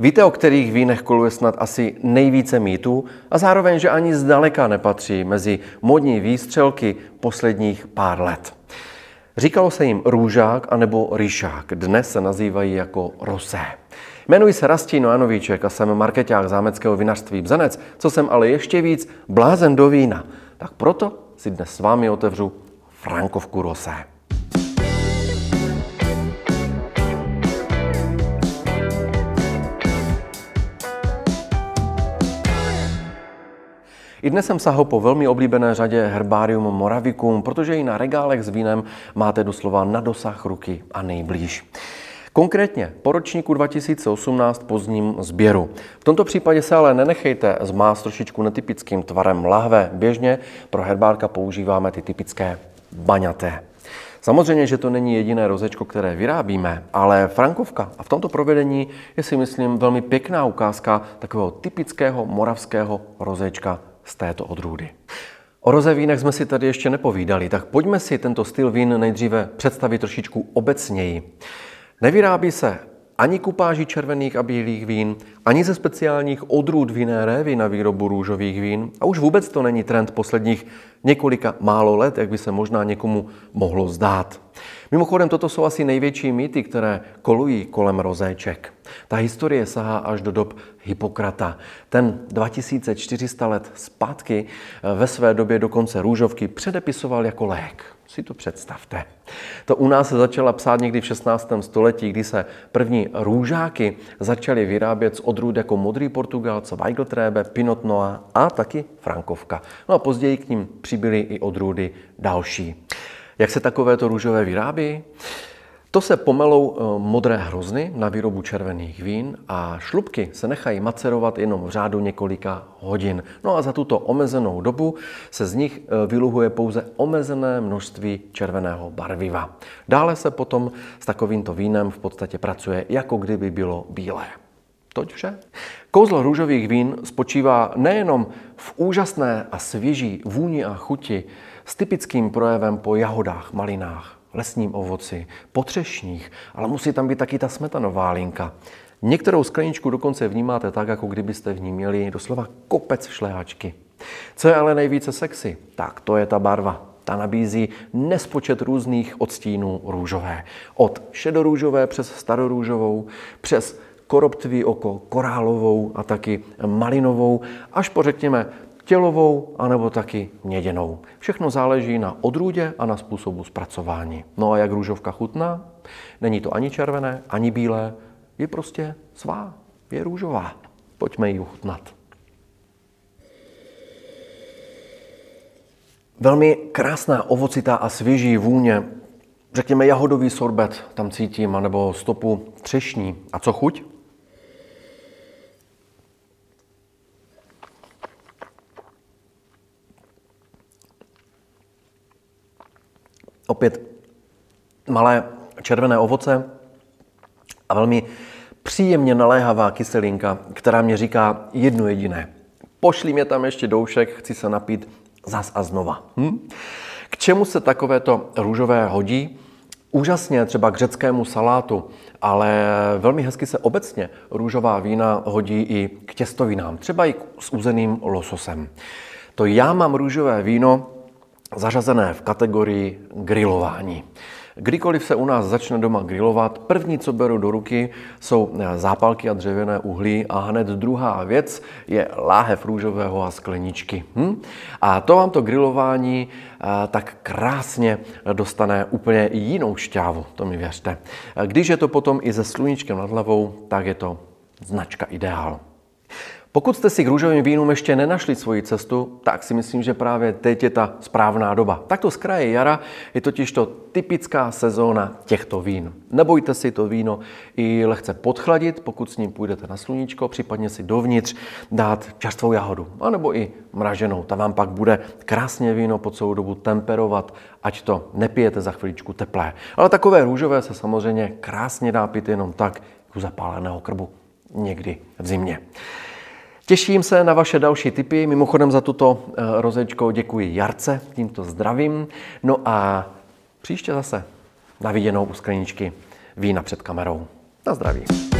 Víte, o kterých vínech koluje snad asi nejvíce mýtů a zároveň, že ani zdaleka nepatří mezi modní výstřelky posledních pár let. Říkalo se jim růžák anebo ryšák, dnes se nazývají jako rosé. Jmenuji se Rastino Janovíček a jsem marketák zámeckého vinařství Bzenec, co jsem ale ještě víc blázen do vína. Tak proto si dnes s vámi otevřu Frankovku rosé. I dnes jsem sahal po velmi oblíbené řadě Herbarium Moravicum, protože i na regálech s vínem máte doslova na dosah ruky a nejblíž. Konkrétně po ročníku 2018 pozdním sběru. V tomto případě se ale nenechejte s trošičku netypickým tvarem lahve. Běžně pro herbárka používáme ty typické baňaté. Samozřejmě, že to není jediné rozečko, které vyrábíme, ale Frankovka a v tomto provedení je si myslím velmi pěkná ukázka takového typického moravského rozečka z této odrůdy. O rozevínech jsme si tady ještě nepovídali, tak pojďme si tento styl vín nejdříve představit trošičku obecněji. Nevyrábí se ani kupáži červených a bílých vín, ani ze speciálních odrůd vinné révy na výrobu růžových vín. A už vůbec to není trend posledních několika málo let, jak by se možná někomu mohlo zdát. Mimochodem, toto jsou asi největší mýty, které kolují kolem rozéček. Ta historie sahá až do dob Hipokrata. Ten 2400 let zpátky eh, ve své době dokonce růžovky předepisoval jako lék si to představte. To u nás se začala psát někdy v 16. století, kdy se první růžáky začaly vyrábět z odrůd jako modrý co Weigeltrébe, Pinot Noir a taky Frankovka. No a později k ním přibyly i odrůdy další. Jak se takovéto růžové vyrábí? To se pomelou eh, modré hrozny na výrobu červených vín a šlubky se nechají macerovat jenom v řádu několika hodin. No a za tuto omezenou dobu se z nich eh, vyluhuje pouze omezené množství červeného barviva. Dále se potom s takovýmto vínem v podstatě pracuje, jako kdyby bylo bílé. Toť vše. Kouzlo růžových vín spočívá nejenom v úžasné a svěží vůni a chuti s typickým projevem po jahodách, malinách, lesním ovoci, potřešních, ale musí tam být taky ta smetanová linka. Některou skleničku dokonce vnímáte tak, jako kdybyste v ní měli doslova kopec šlehačky. Co je ale nejvíce sexy? Tak to je ta barva. Ta nabízí nespočet různých odstínů růžové. Od šedorůžové přes starorůžovou, přes koroptví oko, korálovou a taky malinovou, až po řekněme tělovou, anebo taky měděnou. Všechno záleží na odrůdě a na způsobu zpracování. No a jak růžovka chutná? Není to ani červené, ani bílé, je prostě svá, je růžová. Pojďme ji uchutnat. Velmi krásná, ovocitá a svěží vůně. Řekněme jahodový sorbet tam cítím, anebo stopu třešní. A co chuť? opět malé červené ovoce a velmi příjemně naléhavá kyselinka, která mě říká jedno jediné. Pošli mě tam ještě doušek, chci se napít zas a znova. Hm? K čemu se takovéto růžové hodí? Úžasně třeba k řeckému salátu, ale velmi hezky se obecně růžová vína hodí i k těstovinám, třeba i s uzeným lososem. To já mám růžové víno zařazené v kategorii grilování. Kdykoliv se u nás začne doma grilovat, první, co beru do ruky, jsou eh, zápalky a dřevěné uhlí a hned druhá věc je láhev růžového a skleničky. Hm? A to vám to grilování eh, tak krásně dostane úplně jinou šťávu, to mi věřte. Když je to potom i se sluníčkem nad hlavou, tak je to značka ideál. Pokud jste si k růžovým vínům ještě nenašli svoji cestu, tak si myslím, že právě teď je ta správná doba. Takto z kraje jara je totiž to typická sezóna těchto vín. Nebojte si to víno i lehce podchladit, pokud s ním půjdete na sluníčko, případně si dovnitř dát čerstvou jahodu, anebo i mraženou. Ta vám pak bude krásně víno po celou dobu temperovat, ať to nepijete za chviličku teplé. Ale takové růžové se samozřejmě krásně dá pít jenom tak, u zapáleného krbu někdy v zimě. Těším se na vaše další tipy. Mimochodem za tuto eh, rozečko děkuji Jarce, tímto zdravím. No a příště zase na viděnou u skleničky vína před kamerou. Na zdraví.